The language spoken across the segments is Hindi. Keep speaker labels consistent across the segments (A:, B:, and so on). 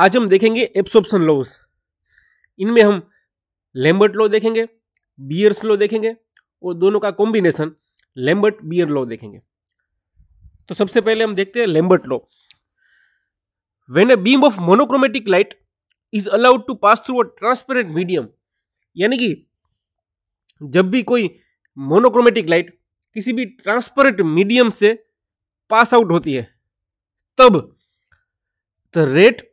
A: आज हम देखेंगे एब्सॉर्प्शन लॉज इनमें हम लेम्बर्ट लॉ देखेंगे बियर्स लॉ देखेंगे और दोनों का कॉम्बिनेशन लैम्बर्ट बियर लॉ देखेंगे तो सबसे पहले हम देखते हैं Lambert law when a beam of monochromatic light is allowed to pass through a transparent medium यानी कि जब भी कोई मोनोक्रोमेटिक लाइट किसी भी ट्रांसपेरेंट मीडियम से पास आउट होती है तब the rate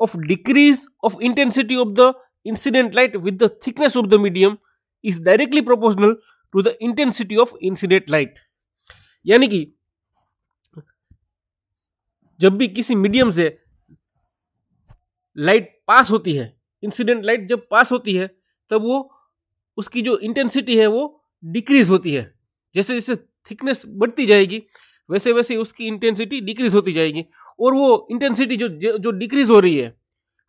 A: of decrease of intensity of the incident light with the thickness of the medium is directly proportional to the intensity of incident light यानी कि जब भी किसी मीडियम से लाइट पास होती है इंसिडेंट लाइट जब पास होती है तब वो उसकी जो इंटेंसिटी है वो डिक्रीज होती है जैसे जैसे थिकनेस बढ़ती जाएगी वैसे वैसे उसकी इंटेंसिटी डिक्रीज होती जाएगी और वो इंटेंसिटी जो जो डिक्रीज हो रही है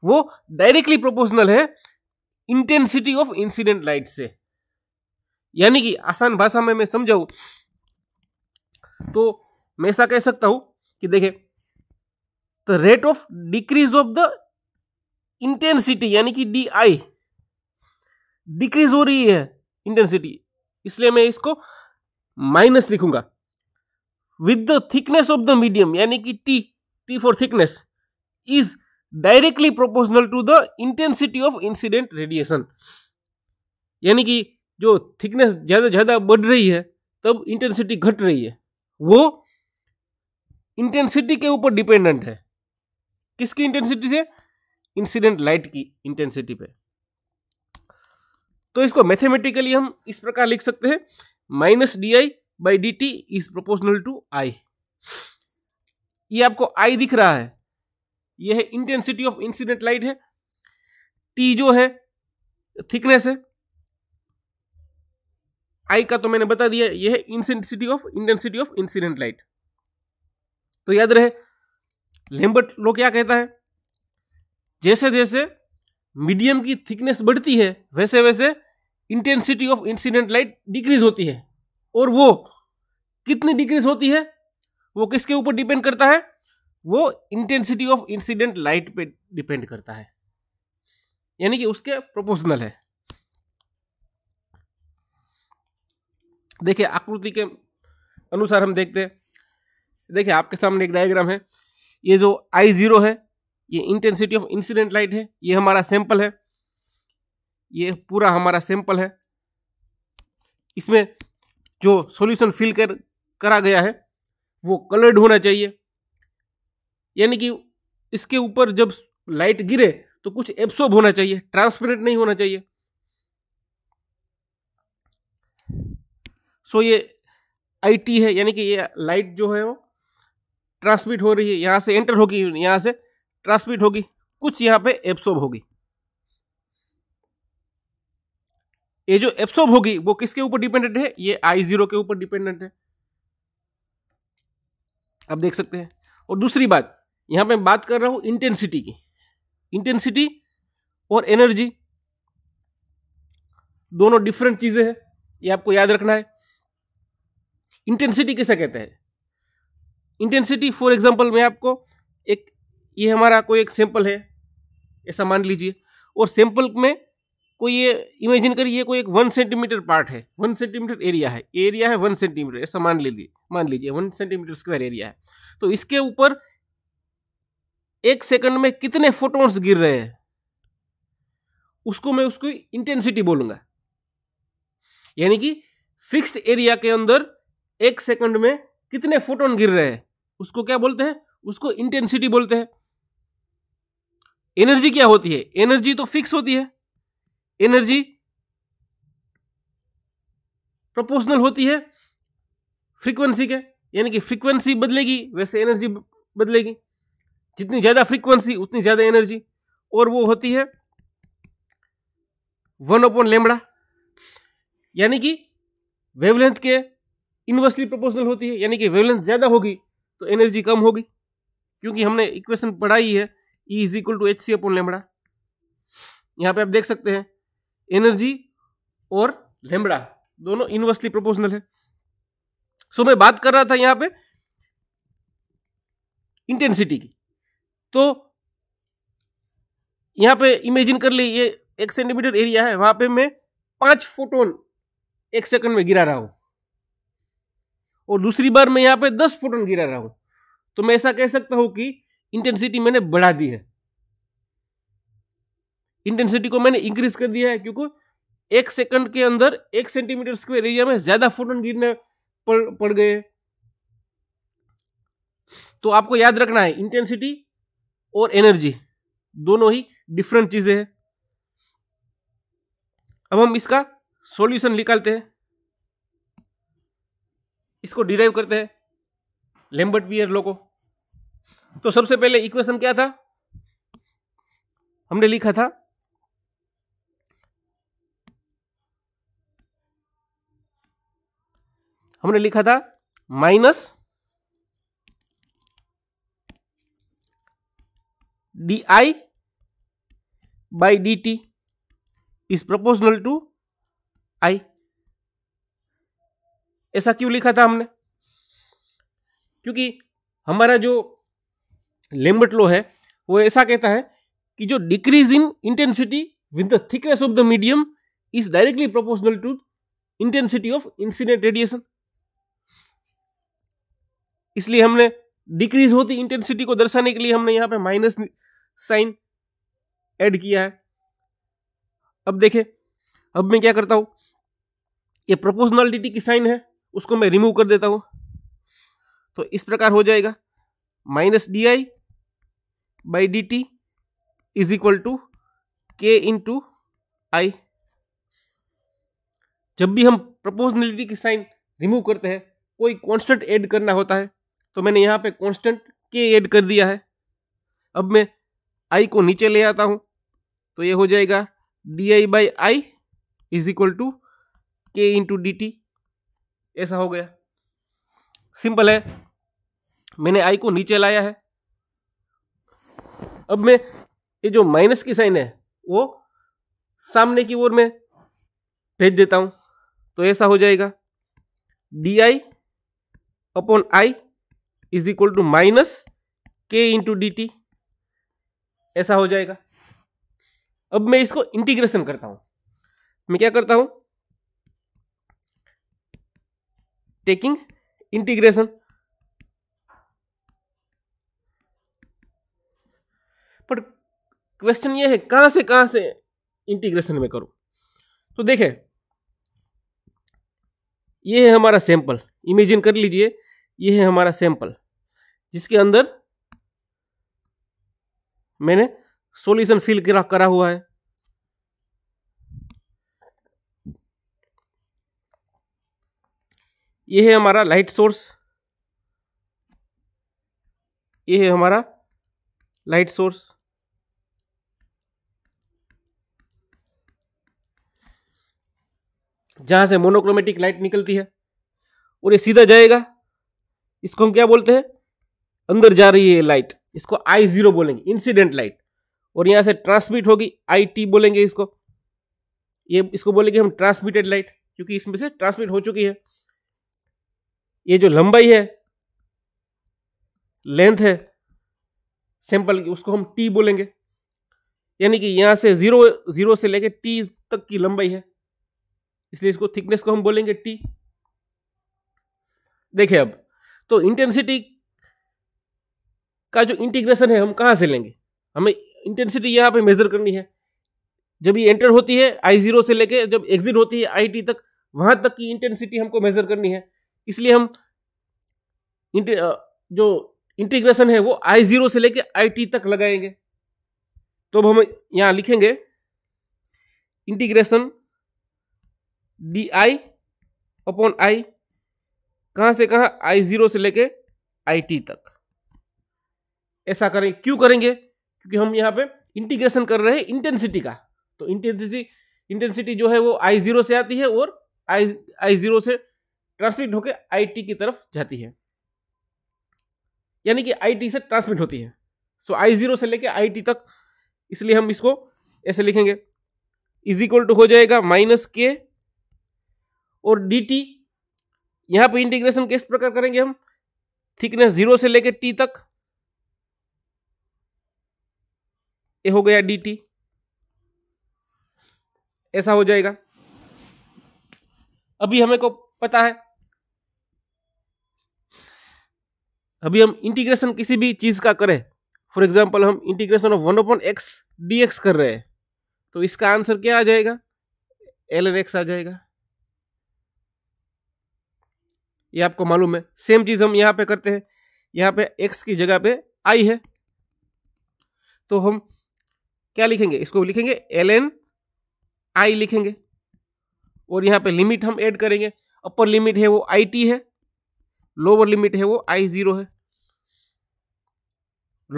A: वो डायरेक्टली प्रोपोर्शनल है इंटेंसिटी ऑफ इंसिडेंट लाइट से यानी कि आसान भाषा में मैं समझाऊ तो मैं ऐसा कह सकता हूं कि देखे the rate of decrease of the intensity यानी कि डी आई डिक्रीज हो रही है इंटेंसिटी इसलिए मैं इसको माइनस लिखूंगा with the thickness of the medium यानी कि T T for thickness is directly proportional to the intensity of incident radiation यानी कि जो थिकनेस ज़्यादा ज़्यादा बढ़ रही है तब इंटेंसिटी घट रही है वो इंटेंसिटी के ऊपर डिपेंडेंट है किसकी इंटेंसिटी से इंसिडेंट लाइट की इंटेंसिटी पे तो इसको मैथमेटिकली हम इस प्रकार लिख सकते हैं minus D I by D T is proportional to I ये आपको आई दिख रहा है यह है इंटेंसिटी ऑफ इंसिडेंट लाइट है टी जो है थिकनेस है आई का तो मैंने बता दिया यह है intensity of intensity of incident light तो याद रहे लेम्बर्ट लो क्या कहता है जैसे जैसे मीडियम की थिकनेस बढ़ती है वैसे वैसे intensity of incident light decrease होती है और वो कितनी डिक्रीज होती है वो किसके ऊपर डिपेंड करता है वो इंटेंसिटी ऑफ इंसिडेंट लाइट पे डिपेंड करता है यानी कि उसके प्रोपोर्शनल है देखिए आकृति के अनुसार हम देखते हैं देखिए आपके सामने एक डायग्राम है ये जो आई जीरो है ये इंटेंसिटी ऑफ इंसिडेंट लाइट है ये हमारा सैंपल है ये पूरा हमारा सैंपल है इसमें जो सॉल्यूशन फिल कर करा गया है वो कलर्ड होना चाहिए यानी कि इसके ऊपर जब लाइट गिरे तो कुछ एब्सोर्ब होना चाहिए ट्रांसपेरेंट नहीं होना चाहिए सो ये आईटी है यानी कि ये लाइट जो है वो ट्रांसमिट हो रही है यहाँ से एंटर होगी यहाँ से ट्रांसमिट होगी कुछ यहाँ पे एब्सोर्ब होगी ये जो एप्सोब होगी वो किसके ऊपर डिपेंडेंट है ये आई जीरो के ऊपर डिपेंडेंट है आप देख सकते हैं और दूसरी बात यहां पे बात कर रहा हूं इंटेंसिटी की इंटेंसिटी और एनर्जी दोनों डिफरेंट चीज़ें हैं ये आपको याद रखना है इंटेंसिटी किसे कहते हैं इंटेंसिटी फॉर एग्जांपल मैं आपको एक ये हमारा कोई एक सैंपल है ऐसा मान लीजिए और सैंपल में कोई ये इमेजिन करिए ये कोई एक वन सेंटीमीटर पार्ट है वन सेंटीमीटर एरिया है एरिया है वन सेंटीमीटर ऐसा मान लीजिए मान लीजिए वन सेंटीमीटर स्क्वायर एरिया है तो इसके ऊपर एक सेकंड में कितने फोटोन्स गिर रहे हैं उसको मैं उसको इंटेंसिटी बोलूंगा यानी कि फिक्स्ड एरिया के अंदर एक सेकंड में कितने फोटोन गिर रहे हैं उसको क्या बोलते हैं उसको इंटेंसिटी बोलते हैं एनर्जी क्या होती है एनर्जी तो फिक्स होती है एनर्जी प्रोपोर्शनल होती है फ्रीक्वेंसी के यानी कि फ्रीक्वेंसी बदलेगी वैसे एनर्जी बदलेगी जितनी ज़्यादा फ्रीक्वेंसी उतनी ज़्यादा एनर्जी और वो होती है वन अपॉन लेमड़ा यानी कि वेवलेंथ के इनवर्सली प्रोपोर्शनल होती है यानी कि वेवलेंथ ज़्यादा होगी तो एनर्जी कम होगी क्योंकि हमने इक्वेशन पढ़ाई है E is equal to H C upon lambda यहाँ पे आप देख सकते हैं एनर्जी और लेमड़ा दोनों इनवर्सली प्रोपोर्शनल है सो मैं बात कर रहा था यहां पे इंटेंसिटी की तो यहां पे इमेजिन कर ली ये एक सेंटीमीटर एरिया है वहां पे मैं पांच फोटोन एक सेकंड में गिरा रहा हूं और दूसरी बार मैं यहां पे दस फोटोन गिरा रहा हूं तो मैं ऐसा कह सकता हूं कि इंटेंसिटी मैंने बढ़ा दी है इंटेंसिटी को मैंने इंक्रीज कर दिया है क्योंकि एक सेकंड के अंदर एक सेंटीमीटर स्क्वायर एरिया में ज्यादा फोटोन गिरने पड़ पड़ गए तो आपको याद रखना है इंटेंसिटी और एनर्जी दोनों ही डिफरेंट चीजें हैं अब हम इसका सॉल्यूशन निकालते हैं इसको डिराइव करते हैं लेम्बर्ट बियर लो को तो सबसे पहले इक्वेशन क्या था हमने लिखा था हमने लिखा था minus D I by D T is proportional to I ऐसा क्यों लिखा था हमने क्योंकि हमारा जो लेम्बर्ट लो है वो ऐसा कहता है कि जो decrease in intensity with the thickness of the medium is directly proportional to intensity of incident radiation इसलिए हमने डिक्रीज होती इंटेंसिटी को दर्शाने के लिए हमने यहाँ पे माइनस साइन ऐड किया है अब देखें अब मैं क्या करता हूँ ये प्रोपोर्शनलिटी की साइन है उसको मैं रिमूव कर देता हूँ तो इस प्रकार हो जाएगा minus D I by D T is equal to K in to आई जब भी हम प्रपोजनलिटी की साइन रिमूव करते हैं कोई कांस्टेंट ऐड करना होता है तो मैंने यहाँ पे कांस्टेंट के ऐड कर दिया है अब मैं आई को नीचे ले आता हूँ तो ये हो जाएगा D I by I is equal to K into D T ऐसा हो गया सिंपल है मैंने आई को नीचे लाया है अब मैं ये जो माइनस की साइन है वो सामने की ओर में भेज देता हूँ तो ऐसा हो जाएगा D I upon I is equal to minus K into D T ऐसा हो जाएगा अब मैं इसको इंटीग्रेशन करता हूं मैं क्या करता हूं टेकिंग इंटीग्रेशन पर क्वेश्चन ये है कहां से कहां से इंटीग्रेशन में करूं तो देखें ये है हमारा सैंपल इमेजिन कर लीजिए ये है हमारा सैंपल जिसके अंदर मैंने सॉल्यूशन फिल करा करा हुआ है ये है हमारा लाइट सोर्स ये है हमारा लाइट सोर्स जहां से मोनोक्रोमेटिक लाइट निकलती है और ये सीधा जाएगा इसको हम क्या बोलते हैं अंदर जा रही है लाइट इसको आई जीरो बोलेंगे इंसिडेंट लाइट और यहां से ट्रांसमिट होगी आई टी बोलेंगे इसको ये इसको बोलेंगे हम ट्रांसमिटेड लाइट क्योंकि इसमें से ट्रांसमिट हो चुकी है ये जो लंबाई है लेंथ है सैंपल की उसको हम टी बोलेंगे यानी कि यहां से ज़ीरो ज़ीरो से लेके टी तक की लंबाई है इसलिए इसको थिकनेस को हम बोलेंगे टी देखिए अब तो इंटेंसिटी का जो इंटीग्रेशन है हम कहाँ से लेंगे हमें इंटेंसिटी यहाँ पे मेजर करनी है जब ये एंटर होती है आई जीरो से लेके जब एग्जिट होती है आई टी तक वहां तक की इंटेंसिटी हमको मेजर करनी है इसलिए हम जो इंटीग्रेशन है वो आई जीरो से लेके आई टी तक लगाएंगे तो अब हम यहाँ लिखेंगे integration D I upon I कहां से कहां आई जीरो से लेके आई टी तक ऐसा करें क्यों करेंगे क्योंकि हम यहां पे इंटीग्रेशन कर रहे हैं इंटेंसिटी का तो इंटेंसिटी इंटेंसिटी जो है वो आई जीरो से आती है और आई आई जीरो से ट्रांसमिट होकर आई टी की तरफ जाती है यानी कि आई टी से ट्रांसमिट होती है सो आई जीरो से लेके आई टी तक इसलिए हम इसको ऐसे लिखेंगे इज इक्वल टू हो जाएगा माइनस के और डी टी यहाँ पे इंटीग्रेशन किस प्रकार करेंगे हम थिकनेस जीरो से लेकर टी तक ये हो गया डी टी ऐसा हो जाएगा अभी हमें को पता है अभी हम इंटीग्रेशन किसी भी चीज का करें फॉर एग्जाम्पल हम integration of one upon X D X कर रहे हैं तो इसका आंसर क्या आ जाएगा एल एन एक्स आ जाएगा ये आपको मालूम है सेम चीज़ हम यहाँ पे करते हैं यहाँ पे एक्स की जगह पे आई है तो हम क्या लिखेंगे इसको लिखेंगे एल एन आई लिखेंगे और यहाँ पे लिमिट हम ऐड करेंगे अपर लिमिट है वो आई टी है लोअर लिमिट है वो आई जीरो है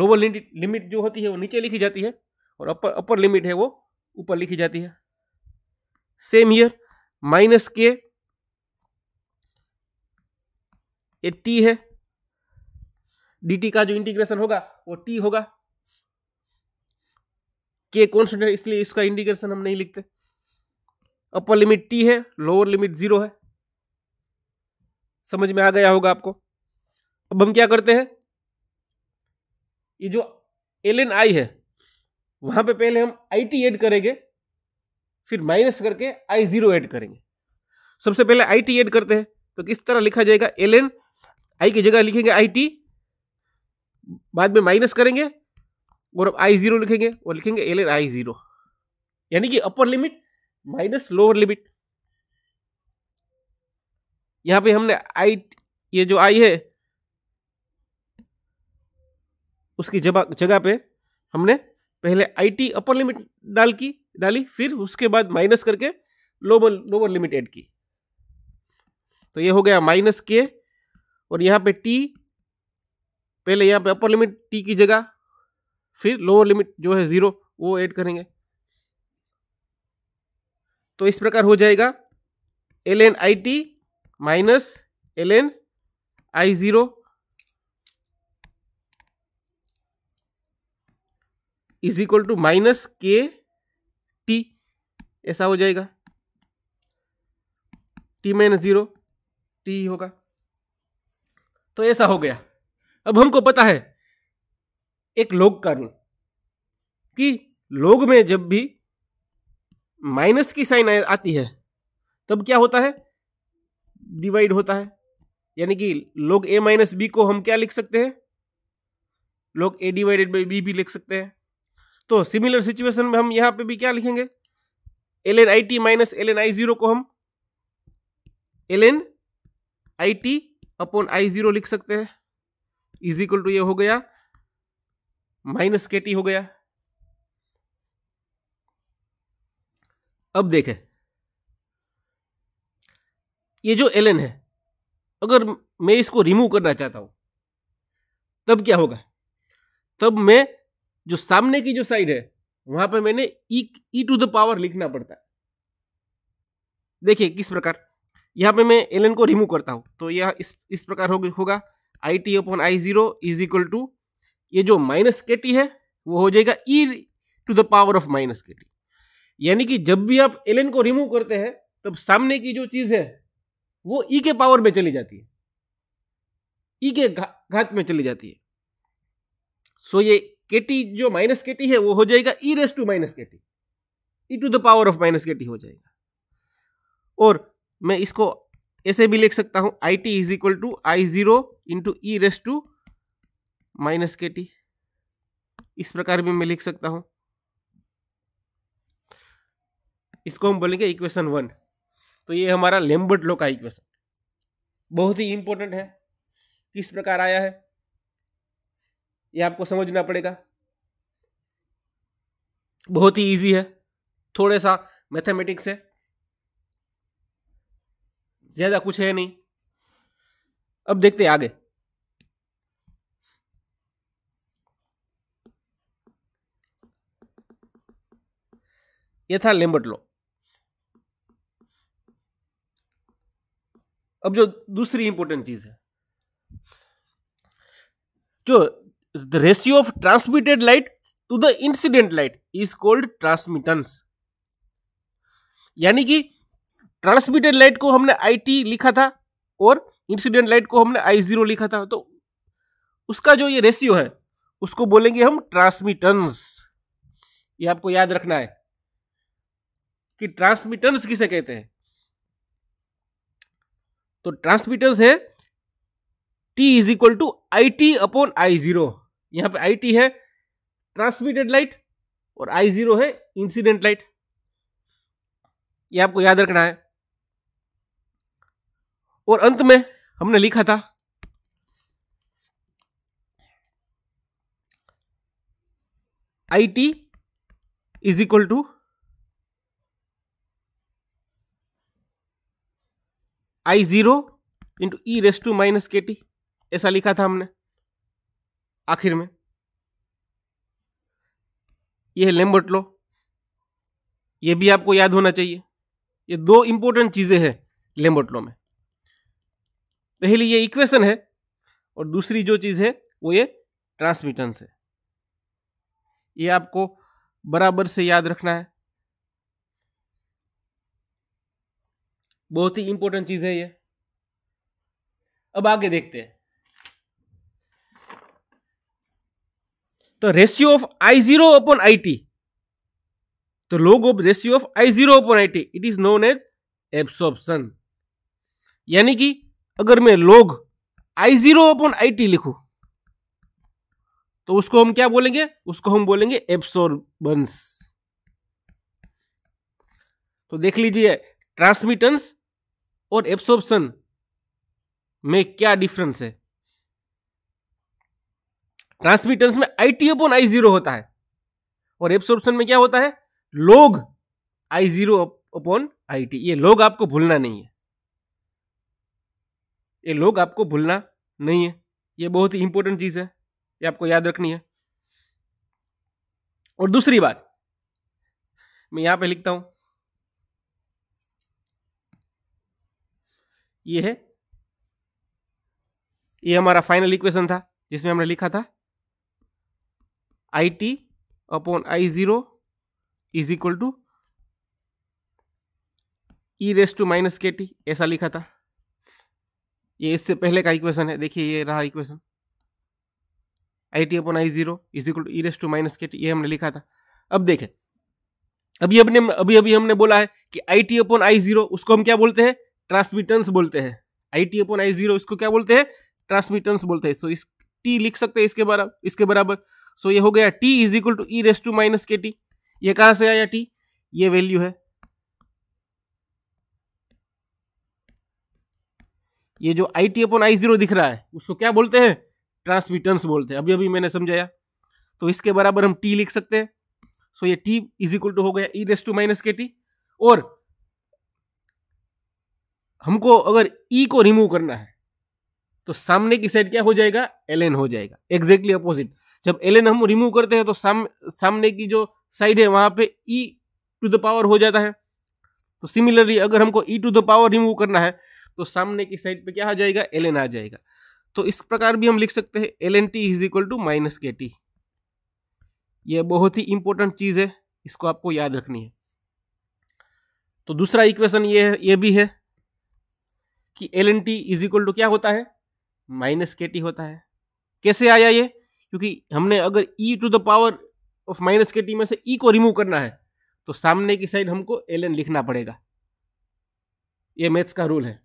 A: लोअर लिमिट लिमिट जो होती है वो नीचे लिखी जाती है और अपर अपर लिमिट है वो ऊपर लिखी जाती है सेम ईयर माइनस के ये टी है डी का जो इंटीग्रेशन होगा वो टी होगा के कॉन्स्टेंट है इसलिए इसका इंटीग्रेशन हम नहीं लिखते अपर लिमिट टी है लोअर लिमिट जीरो है समझ में आ गया होगा आपको अब हम क्या करते हैं ये जो एल एन आई है वहां पे पहले हम आई टी एड करेंगे फिर माइनस करके आई जीरो एड करेंगे सबसे पहले आई टी एड करते हैं तो किस तरह लिखा जाएगा एल एन आई की जगह लिखेंगे आई टी बाद में माइनस करेंगे और अब आई जीरो लिखेंगे और लिखेंगे एल एन आई जीरो यानी कि upper limit minus lower limit यहां पे हमने आई ये जो आई है उसकी जगह जगह पे हमने पहले आई टी अपर लिमिट डाल की डाली फिर उसके बाद माइनस करके लोअर लोअर लिमिट ऐड की तो ये हो गया माइनस के और यहाँ पे टी पहले यहाँ पे अपर लिमिट टी की जगह फिर लोअर लिमिट जो है ज़ीरो वो ऐड करेंगे तो इस प्रकार हो जाएगा L N I T minus L N I zero is equal to minus K T ऐसा हो जाएगा टी माइनस ज़ीरो टी होगा तो ऐसा हो गया अब हमको पता है एक लोग कारण कि लोग में जब भी माइनस की साइन आती है तब क्या होता है डिवाइड होता है यानी कि लोग ए माइनस बी को हम क्या लिख सकते हैं लोग ए डिवाइडेड बाई बी भी लिख सकते हैं तो सिमिलर सिचुएशन में हम यहां पे भी क्या लिखेंगे L N I T minus L N I zero को हम L N I T upon I zero लिख सकते हैं इज इक्वल टू ये हो गया माइनस के टी हो गया अब देखें ये जो एल एन है अगर मैं इसको रिमूव करना चाहता हूं तब क्या होगा तब मैं जो सामने की जो साइड है वहां पर मैंने ई टू द पावर लिखना पड़ता है देखिए किस प्रकार यहाँ पे मैं एल को रिमूव करता हूँ तो यह इस इस प्रकार हो, होगा I T upon I zero is equal to ये जो माइनस के टी है वो हो जाएगा E to the power of minus K T यानी कि जब भी आप एल को रिमूव करते हैं तब सामने की जो चीज़ है वो ई e के पावर में चली जाती है ई e के घात में चली जाती है सो ये के जो माइनस के है वो हो जाएगा E raise to minus K T E to the power of minus K हो जाएगा और मैं इसको ऐसे भी लिख सकता हूँ I T is equal to I zero into E raise to minus K T इस प्रकार भी मैं लिख सकता हूँ इसको हम बोलेंगे इक्वेशन वन तो ये हमारा लेम्बर्ट लो का इक्वेशन बहुत ही इंपॉर्टेंट है किस प्रकार आया है ये आपको समझना पड़ेगा बहुत ही इजी है थोड़े सा मैथमेटिक्स है ज्यादा कुछ है नहीं अब देखते आगे ये था लेम्बर्ट लॉ अब जो दूसरी इंपॉर्टेंट चीज है जो the ratio of transmitted light to the incident light is called transmittance यानी कि ट्रांसमिटेड लाइट को हमने आई टी लिखा था और इंसिडेंट लाइट को हमने आई जीरो लिखा था तो उसका जो ये रेशियो है उसको बोलेंगे हम ट्रांसमिटन्स ये आपको याद रखना है कि ट्रांसमिटन्स किसे कहते हैं तो ट्रांसमिटन्स है T is equal to I T upon I zero यहां पे आई टी है ट्रांसमिटेड लाइट और आई जीरो है इंसिडेंट लाइट ये आपको याद रखना है और अंत में हमने लिखा था I T is equal to I zero into E raise to minus K T ऐसा लिखा था हमने आखिर में यह है लेम्बर्ट लॉ यह भी आपको याद होना चाहिए ये दो इंपॉर्टेंट चीज़ें हैं लेम्बर्ट लॉ में पहली ये इक्वेशन है और दूसरी जो चीज़ है वो ये ट्रांसमिटेंस है ये आपको बराबर से याद रखना है बहुत ही इंपॉर्टेंट चीज़ है ये अब आगे देखते हैं तो ratio of I zero upon I T तो log of ratio of I zero upon I T it is known as absorption यानी कि अगर मैं log I zero upon I T लिखू तो उसको हम क्या बोलेंगे उसको हम बोलेंगे एब्सोर्बंस तो देख लीजिए ट्रांसमिटेंस और एब्सॉर्प्शन में क्या डिफरेंस है ट्रांसमिटेंस में I T upon I zero होता है और एब्सॉर्प्शन में क्या होता है log I zero upon I T ये लोग आपको भूलना नहीं है ये लोग आपको भूलना नहीं है ये बहुत ही इंपॉर्टेंट चीज़ है ये आपको याद रखनी है और दूसरी बात मैं यहाँ पे लिखता हूँ ये है ये हमारा फाइनल इक्वेशन था जिसमें हमने लिखा था I T upon I zero is equal to E raise to minus K T ऐसा लिखा था ये इससे पहले का इक्वेशन है देखिए ये रहा equation I T upon I zero is equal to E raise to minus K T ये हमने लिखा था अब देखें अभी अपने अभी अभी हमने बोला है कि आई टी अपन आई जीरो उसको हम क्या बोलते हैं ट्रांसमिटेंस बोलते हैं आई टी अपन आई जीरो इसको क्या बोलते हैं ट्रांसमिटेंस बोलते हैं सो इस टी लिख सकते हैं इसके बराबर इसके बराबर सो ये हो गया T is equal to E raise to minus K T ये कहाँ से आया टी ये वैल्यू है ये जो आई टी अपन आई जीरो दिख रहा है उसको क्या बोलते हैं ट्रांसमिटन्स बोलते हैं अभी अभी मैंने समझाया तो इसके बराबर हम टी लिख सकते हैं सो ये टी इज इक्वल टू हो गया E raise to minus K T और हमको अगर ई e को रिमूव करना है तो सामने की साइड क्या हो जाएगा एल एन हो जाएगा एग्जैक्टली अपोजिट जब एल एन हम रिमूव करते हैं तो साम, सामने की जो साइड है वहां पे ई टू द पावर हो जाता है तो सिमिलरली अगर हमको E to the power remove करना है तो सामने की साइड पे क्या आ जाएगा एल आ जाएगा तो इस प्रकार भी हम लिख सकते हैं L N T is equal to minus K T ये बहुत ही इंपॉर्टेंट चीज़ है इसको आपको याद रखनी है तो दूसरा इक्वेशन ये है ये भी है कि L N T is equal to क्या होता है माइनस के टी होता है कैसे आया ये क्योंकि हमने अगर E to the power of minus K T में से ई e को रिमूव करना है तो सामने की साइड हमको एल एन लिखना पड़ेगा ये मैथ्स का रूल है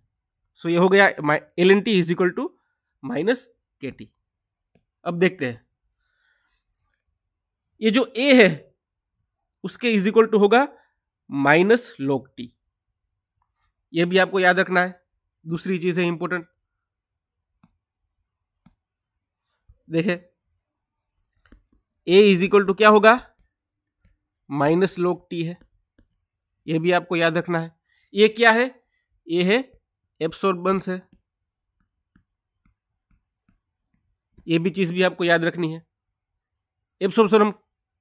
A: सो ये हो गया L N T is equal to minus K T अब देखते हैं ये जो ए है उसके इज इक्वल टू होगा माइनस लोक टी ये भी आपको याद रखना है दूसरी चीज़ है इंपॉर्टेंट देखे ए इज इक्वल टू क्या होगा माइनस लोक टी है ये भी आपको याद रखना है ये क्या है ये है एब्सोर्ब बन से ये भी चीज़ भी आपको याद रखनी है एब्सोर्प्शन हम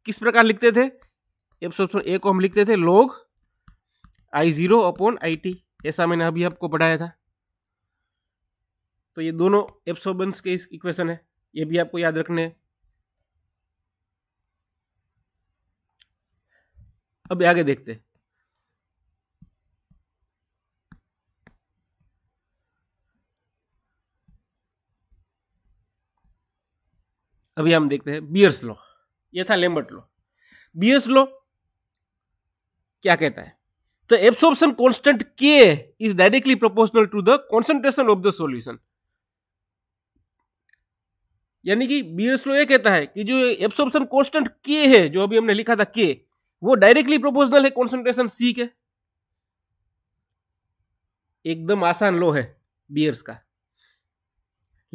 A: किस प्रकार लिखते थे एब्सोर्प्शन ए को हम लिखते थे log I zero upon I T ऐसा मैंने अभी आपको पढ़ाया था तो ये दोनों एब्सोर्बेंस के इस इक्वेशन है ये भी आपको याद रखने हैं अब आगे देखते हैं अभी हम देखते हैं बियर्स लॉ यह था लेम्बर्ट लॉ बियर्स लॉ क्या कहता है The absorption constant K is directly proportional to the concentration of the solution यानी कि बियर्स लॉ ये कहता है कि जो एब्सॉर्प्शन कांस्टेंट के है जो अभी हमने लिखा था के वो डायरेक्टली प्रोपोर्शनल है कॉन्सेंट्रेशन सी के एकदम आसान लो है बियर्स का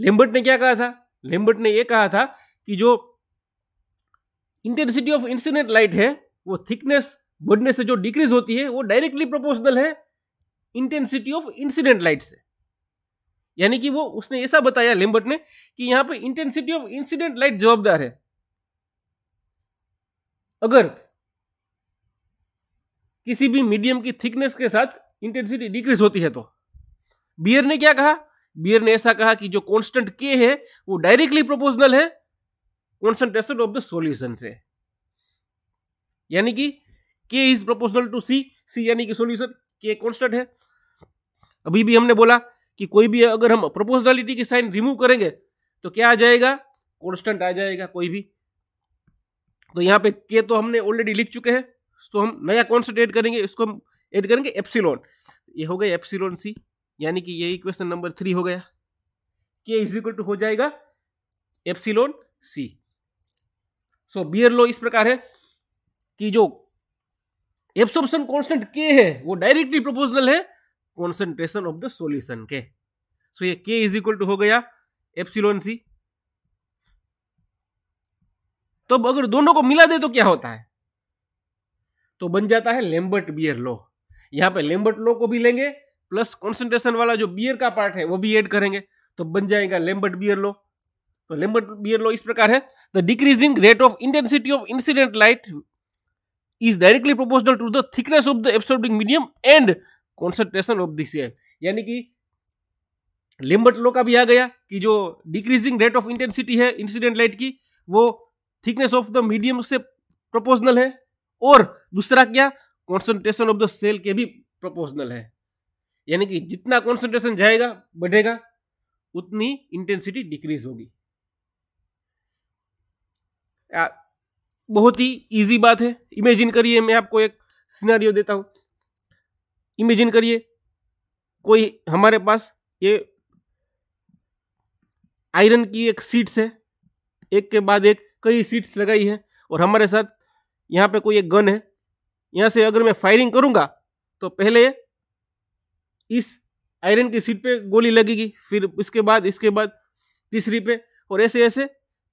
A: लेम्बर्ट ने क्या कहा था लेम्बर्ट ने ये कहा था कि जो इंटेंसिटी ऑफ इंसिडेंट लाइट है वो थिकनेस बढ़ने से जो डिक्रीज होती है वो डायरेक्टली प्रोपोर्शनल है इंटेंसिटी ऑफ इंसिडेंट लाइट से यानी कि वो उसने ऐसा बताया लेम्बर्ट ने कि यहां पे इंटेंसिटी ऑफ इंसिडेंट लाइट जवाबदार है अगर किसी भी मीडियम की थिकनेस के साथ इंटेंसिटी डिक्रीज होती है तो बियर ने क्या कहा बियर ने ऐसा कहा कि जो कांस्टेंट के है वो डायरेक्टली प्रोपोर्शनल है कॉन्सेंट्रेशन ऑफ द सोल्यूशन से यानी कि K is proportional to C C यानी कि सोल्यूशन के कॉन्स्टेंट है अभी भी हमने बोला कि कोई भी अगर हम प्रोपोर्शनलिटी की साइन रिमूव करेंगे तो क्या आ जाएगा कॉन्स्टेंट आ जाएगा कोई भी तो यहाँ पे के तो हमने ऑलरेडी लिख चुके हैं तो हम नया कॉन्स्टेंट ऐड करेंगे इसको हम ऐड करेंगे एप्सिलोन ये हो गया एप्सिलोन सी यानी कि ये इक्वेशन नंबर थ्री हो गया के इज इक्वल टू हो जाएगा एप्सिलोन सी सो बियर लो इस प्रकार है कि जो एब्सॉर्प्शन कॉन्स्टेंट के है वो डायरेक्टली प्रोपोर्शनल है कॉन्सेंट्रेशन ऑफ द सॉल्यूशन के सो so, ये के इज इक्वल टू हो गया एप्सिलोन सी तो अगर दोनों को मिला दे तो क्या होता है तो बन जाता है लेम्बर्ट बियर लो यहां पे लेम्बर्ट लो को भी लेंगे प्लस कॉन्सेंट्रेशन वाला जो बियर का पार्ट है वो भी ऐड करेंगे तो बन जाएगा लेम्बर्ट बियर लो तो लेम्बर्ट बियर लॉ इस प्रकार है the decreasing rate of intensity of incident light is directly proportional to the thickness of the absorbing medium and concentration of this air यानी कि लेम्बर्ट लॉ का भी आ गया कि जो डिक्रीजिंग रेट ऑफ इंटेंसिटी है इंसिडेंट लाइट की वो थिकनेस ऑफ द मीडियम से प्रोपोर्शनल है और दूसरा क्या कॉन्सेंट्रेशन ऑफ द सेल के भी प्रोपोर्शनल है यानी कि जितना कॉन्सेंट्रेशन जाएगा बढ़ेगा उतनी इंटेंसिटी डिक्रीज होगी बहुत ही इजी बात है इमेजिन करिए मैं आपको एक सिनेरियो देता हूँ इमेजिन करिए कोई हमारे पास ये आयरन की एक सीट्स है एक के बाद एक कई सीट्स लगाई है और हमारे साथ यहाँ पे कोई एक गन है यहाँ से अगर मैं फायरिंग करूँगा तो पहले इस आयरन की सीट पे गोली लगेगी फिर इसके बाद इसके बाद तीसरी पे और ऐसे ऐसे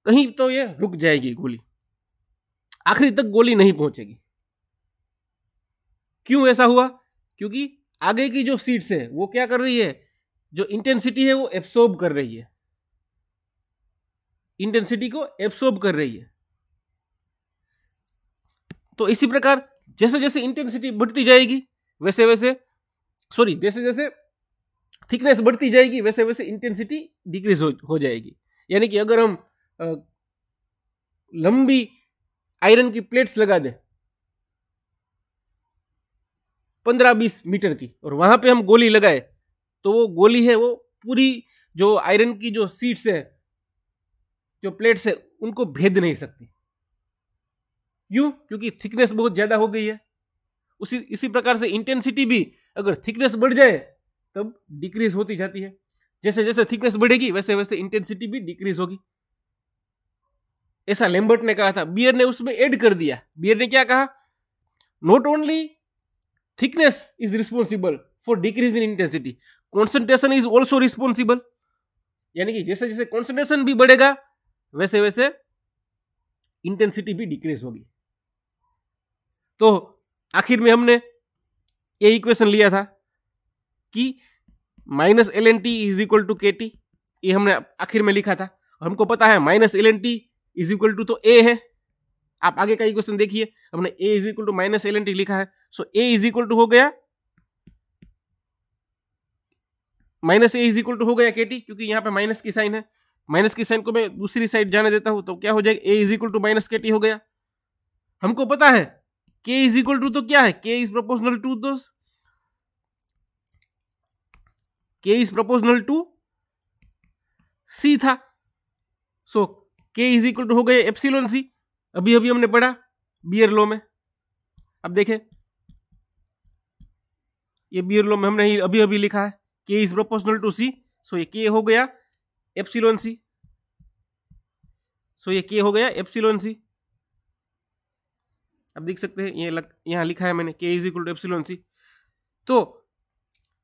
A: कहीं तो ये रुक जाएगी गोली आखिरी तक गोली नहीं पहुंचेगी क्यों ऐसा हुआ क्योंकि आगे की जो सीट्स है वो क्या कर रही है जो इंटेंसिटी है वो एब्सोर्ब कर रही है इंटेंसिटी को एब्सोर्ब कर रही है तो इसी प्रकार जैसे जैसे इंटेंसिटी बढ़ती जाएगी वैसे वैसे सॉरी जैसे जैसे थिकनेस बढ़ती जाएगी वैसे वैसे इंटेंसिटी डिक्रीज हो, हो जाएगी यानी कि अगर हम लंबी आयरन की प्लेट्स लगा दे पंद्रह बीस मीटर की और वहां पे हम गोली लगाए तो वो गोली है वो पूरी जो आयरन की जो सीट्स है जो प्लेट्स है उनको भेद नहीं सकती क्यों क्योंकि थिकनेस बहुत ज़्यादा हो गई है उसी इसी प्रकार से इंटेंसिटी भी अगर थिकनेस बढ़ जाए तब डिक्रीज होती जाती है जैसे जैसे थिकनेस बढ़ेगी वैसे वैसे इंटेंसिटी भी डिक्रीज होगी ऐसा लेम्बर्ट ने कहा था बियर ने उसमें ऐड कर दिया बियर ने क्या कहा not only thickness is responsible for decrease in intensity concentration is also responsible यानी कि जैसे जैसे कॉन्सेंट्रेशन भी बढ़ेगा वैसे वैसे इंटेंसिटी भी डिक्रीज होगी तो आखिर में हमने ये इक्वेशन लिया था कि minus L N T is equal to K T ये हमने आखिर में लिखा था हमको पता है minus L N T is equal to तो ए है आप आगे का इक्वेशन देखिए हमने A is equal to minus L N T लिखा है so A is equal to हो गया minus A is equal to हो गया के टी क्योंकि यहां पे माइनस की साइन है माइनस की साइन को मैं दूसरी साइड जाने देता हूं तो क्या हो जाएगा A is equal to minus K T हो गया हमको पता है के इज इक्वल टू तो क्या है के इज प्रोपोर्शनल टू दो के इज प्रोपोर्शनल टू सी था so so, K is equal to हो गए एप्सिलोन सी अभी अभी हमने पढ़ा बियर लो में अब देखें ये बियर लो में हमने अभी अभी लिखा है K is proportional to C so ये के हो गया एप्सिलोन सी सो ये के हो गया एप्सिलोन सी अब देख सकते हैं ये लग यहां लिखा है मैंने K is equal to epsilon C तो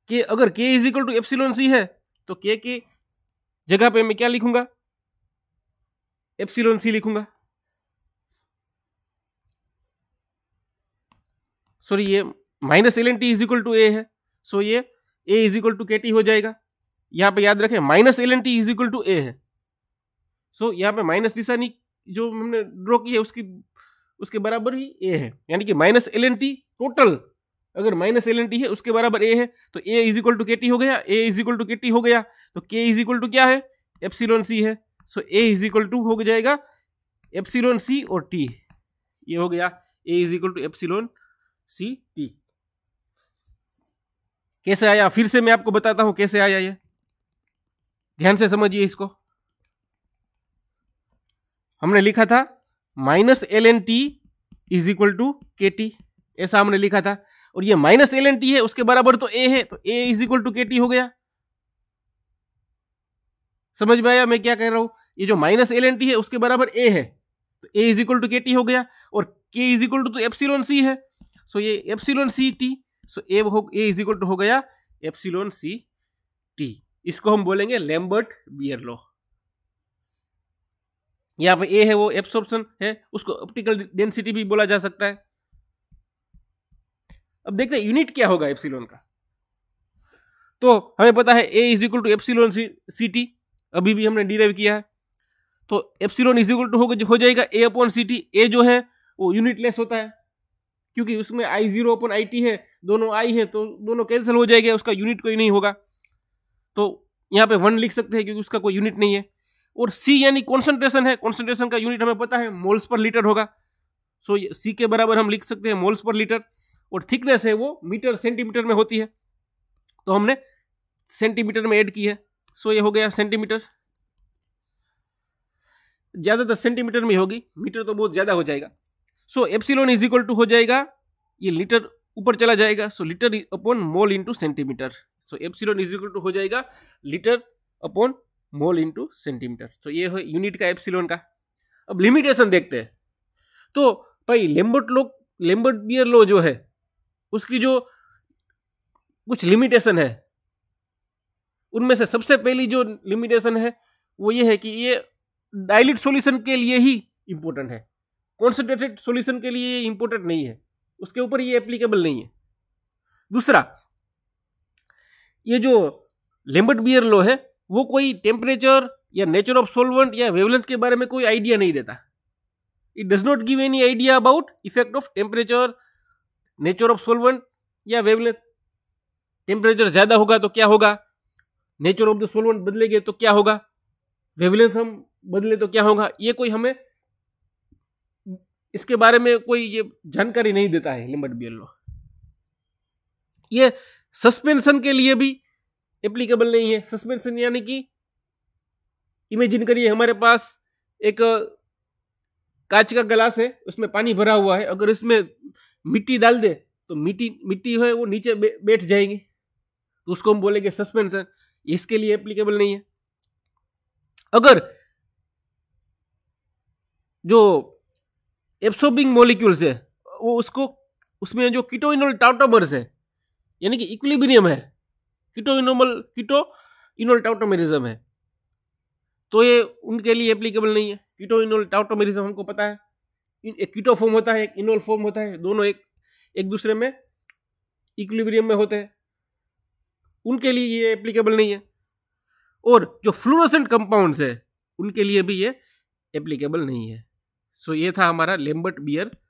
A: के अगर K is equal to epsilon C है तो के के जगह पे मैं क्या लिखूंगा एप्सिलोन सी लिखूंगा सॉरी ये minus L N T is equal to A है सो ये A is equal to K T हो जाएगा यहां पे याद रखें minus L N T is equal to A है सो यहाँ पे माइनस निशानी जो हमने ड्रॉ की है उसकी उसके बराबर ही ए है यानी कि minus L N T total अगर माइनस एल एन टी है उसके बराबर ए है तो A is equal to K T हो गया A is equal to K T हो गया तो के इज इक्वल टू क्या है एप्सिलोन सी है so A is equal to हो जाएगा एप्सिलोन सी और टी ये हो गया A is equal to epsilon C T कैसे आया फिर से मैं आपको बताता हूं कैसे आया ये ध्यान से समझिए इसको हमने लिखा था minus L N T is equal to K T ऐसा हमने लिखा था और ये माइनस एल एन टी है उसके बराबर तो ए है तो A is equal to K T हो गया समझ में आया मैं क्या कह रहा हूँ ये जो माइनस एल एन टी है उसके बराबर ए है तो A is equal to K T हो गया और के इज इक्वल टू तो एप्सिलोन सी है सो ये एप्सिलोन सी टी सो ए हो ए इज इक्वल टू हो गया एप्सिलोन सी टी इसको हम बोलेंगे लैम्बर्ट बियर लॉ यहाँ पे ए है वो एब्सॉर्प्शन है उसको ऑप्टिकल डेंसिटी भी बोला जा सकता है अब देखते हैं यूनिट क्या होगा एप्सिलोन का तो हमें पता है A is equal to epsilon C T अभी भी हमने डिराइव किया है तो एप्सिलॉन इज इक्वल टू हो जाएगा ए अपॉन सी टी ए जो है वो यूनिट लेस होता है क्योंकि उसमें I zero upon I T है दोनों आई है तो दोनों कैंसिल हो जाएगा उसका यूनिट कोई नहीं होगा तो यहाँ पे वन लिख सकते हैं क्योंकि उसका कोई यूनिट नहीं है और सी यानी कॉन्सेंट्रेशन है कॉन्सेंट्रेशन का यूनिट हमें पता है मोल्स पर लीटर होगा सो सी के बराबर हम लिख सकते हैं मोल्स पर लीटर और थिकनेस है वो मीटर सेंटीमीटर में होती है तो हमने सेंटीमीटर में ऐड की है सो ये हो गया सेंटीमीटर ज़्यादातर सेंटीमीटर में होगी मीटर तो बहुत ज़्यादा हो जाएगा so epsilon is equal to हो जाएगा ये लीटर ऊपर चला जाएगा so litre upon mole into centimetre so epsilon is equal to हो जाएगा litre upon mole into centimetre so ये है यूनिट का एप्सिलोन का अब लिमिटेशन देखते हैं तो भाई लेम्बर्ट लो लेम्बर्ट बियर लो जो है उसकी जो कुछ लिमिटेशन है उनमें से सबसे पहली जो लिमिटेशन है वो ये है कि ये डायलिट सॉल्यूशन के लिए ही इम्पोर्टेंट है कॉन्सेंट्रेटेड सॉल्यूशन के लिए ये इम्पोर्टेंट नहीं है उसके ऊपर ये एप्लीकेबल नहीं है दूसरा ये जो लेम्बर्ट बियर लॉ है वो कोई टेम्परेचर या नेचर ऑफ सोलवेंट या वेवलेंथ के बारे में कोई आइडिया नहीं देता it does not give any idea about effect of temperature nature of solvent या वेवलेंथ टेम्परेचर ज़्यादा होगा तो क्या होगा नेचर ऑफ द सोलवेंट बदलेंगे तो क्या होगा वेवलेंस हम बदले तो क्या होगा ये कोई हमें इसके बारे में कोई ये जानकारी नहीं देता है लिम्बट बियलो ये सस्पेंशन के लिए भी एप्लीकेबल नहीं है सस्पेंशन यानी कि इमेजिन करिए हमारे पास एक कांच का गलास है उसमें पानी भरा हुआ है अगर इसमें मिट्टी डाल दे तो मिट्टी मिट्टी है वो नीचे बे, बैठ जाएंगे तो उसको हम बोलेंगे सस्पेंशन इसके लिए एप्लीकेबल नहीं है अगर जो एब्सोर्बिंग मोलिक्यूल्स है वो उसको उसमें जो कीटोइनोल टाउटोमर्स है यानी कि इक्विलिब्रियम है कीटोइनोमल कीटो इनोल टाउटोमेरिज्म है तो ये उनके लिए एप्लीकेबल नहीं है कीटो इनोल टाउटोमेरिज्म हमको पता है एक कीटो फॉर्म होता है एक इनोल फॉर्म होता है दोनों एक एक दूसरे में इक्विलिब्रियम में होते हैं उनके लिए ये एप्लीकेबल नहीं है और जो फ्लोरोसेंट कंपाउंड्स है उनके लिए भी ये एप्लीकेबल नहीं है सो so ये था हमारा लेम्बर्ट बियर